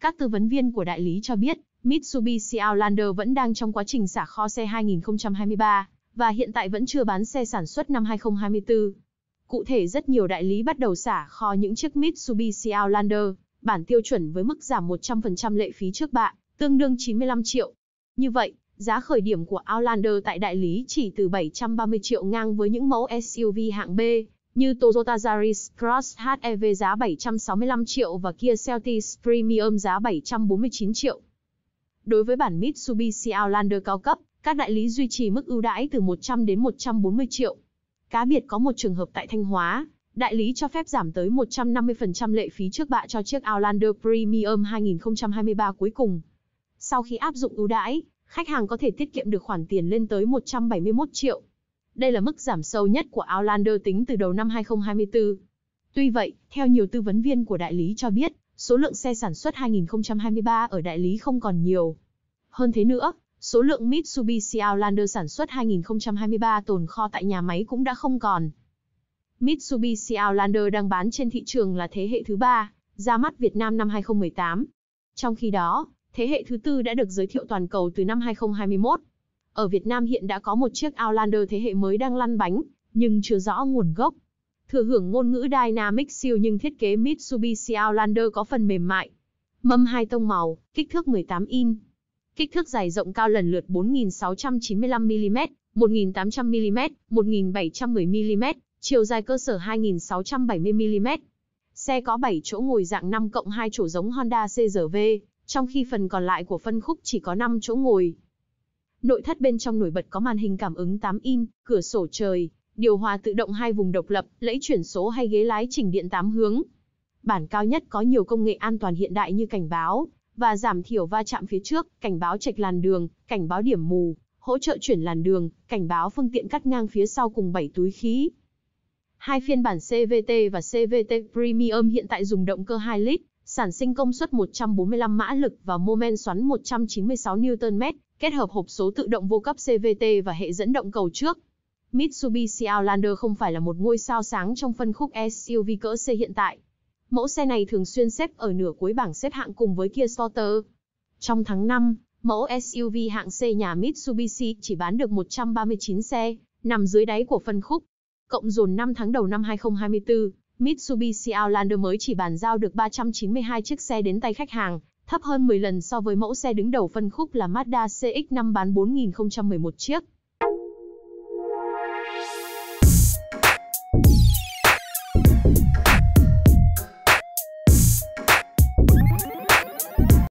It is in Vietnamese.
Các tư vấn viên của đại lý cho biết, Mitsubishi Outlander vẫn đang trong quá trình xả kho xe 2023 và hiện tại vẫn chưa bán xe sản xuất năm 2024. Cụ thể rất nhiều đại lý bắt đầu xả kho những chiếc Mitsubishi Outlander, bản tiêu chuẩn với mức giảm 100% lệ phí trước bạ, tương đương 95 triệu. Như vậy, Giá khởi điểm của Outlander tại đại lý chỉ từ 730 triệu ngang với những mẫu SUV hạng B như Toyota Yaris Cross HEV giá 765 triệu và Kia Celtis Premium giá 749 triệu. Đối với bản Mitsubishi Outlander cao cấp, các đại lý duy trì mức ưu đãi từ 100 đến 140 triệu. Cá biệt có một trường hợp tại Thanh Hóa, đại lý cho phép giảm tới 150% lệ phí trước bạ cho chiếc Outlander Premium 2023 cuối cùng. Sau khi áp dụng ưu đãi, khách hàng có thể tiết kiệm được khoản tiền lên tới 171 triệu. Đây là mức giảm sâu nhất của Outlander tính từ đầu năm 2024. Tuy vậy, theo nhiều tư vấn viên của đại lý cho biết, số lượng xe sản xuất 2023 ở đại lý không còn nhiều. Hơn thế nữa, số lượng Mitsubishi Outlander sản xuất 2023 tồn kho tại nhà máy cũng đã không còn. Mitsubishi Outlander đang bán trên thị trường là thế hệ thứ ba, ra mắt Việt Nam năm 2018. Trong khi đó, Thế hệ thứ tư đã được giới thiệu toàn cầu từ năm 2021. Ở Việt Nam hiện đã có một chiếc Outlander thế hệ mới đang lăn bánh, nhưng chưa rõ nguồn gốc. Thừa hưởng ngôn ngữ Dynamic siêu nhưng thiết kế Mitsubishi Outlander có phần mềm mại. Mâm hai tông màu, kích thước 18 in. Kích thước dài rộng cao lần lượt 4.695mm, 1.800mm, 1.710mm, chiều dài cơ sở 2.670mm. Xe có 7 chỗ ngồi dạng 5 cộng 2 chỗ giống Honda CRV, trong khi phần còn lại của phân khúc chỉ có 5 chỗ ngồi. Nội thất bên trong nổi bật có màn hình cảm ứng 8 in, cửa sổ trời, điều hòa tự động hai vùng độc lập, lẫy chuyển số hay ghế lái chỉnh điện 8 hướng. Bản cao nhất có nhiều công nghệ an toàn hiện đại như cảnh báo và giảm thiểu va chạm phía trước, cảnh báo trạch làn đường, cảnh báo điểm mù, hỗ trợ chuyển làn đường, cảnh báo phương tiện cắt ngang phía sau cùng 7 túi khí. Hai phiên bản CVT và CVT Premium hiện tại dùng động cơ 2 lít sản sinh công suất 145 mã lực và mô men xoắn 196 Nm, kết hợp hộp số tự động vô cấp CVT và hệ dẫn động cầu trước. Mitsubishi Outlander không phải là một ngôi sao sáng trong phân khúc SUV cỡ C hiện tại. Mẫu xe này thường xuyên xếp ở nửa cuối bảng xếp hạng cùng với Kia Sporter. Trong tháng 5, mẫu SUV hạng C nhà Mitsubishi chỉ bán được 139 xe, nằm dưới đáy của phân khúc. Cộng dồn 5 tháng đầu năm 2024, Mitsubishi Outlander mới chỉ bàn giao được 392 chiếc xe đến tay khách hàng, thấp hơn 10 lần so với mẫu xe đứng đầu phân khúc là Mazda CX-5 bán 4.011 chiếc.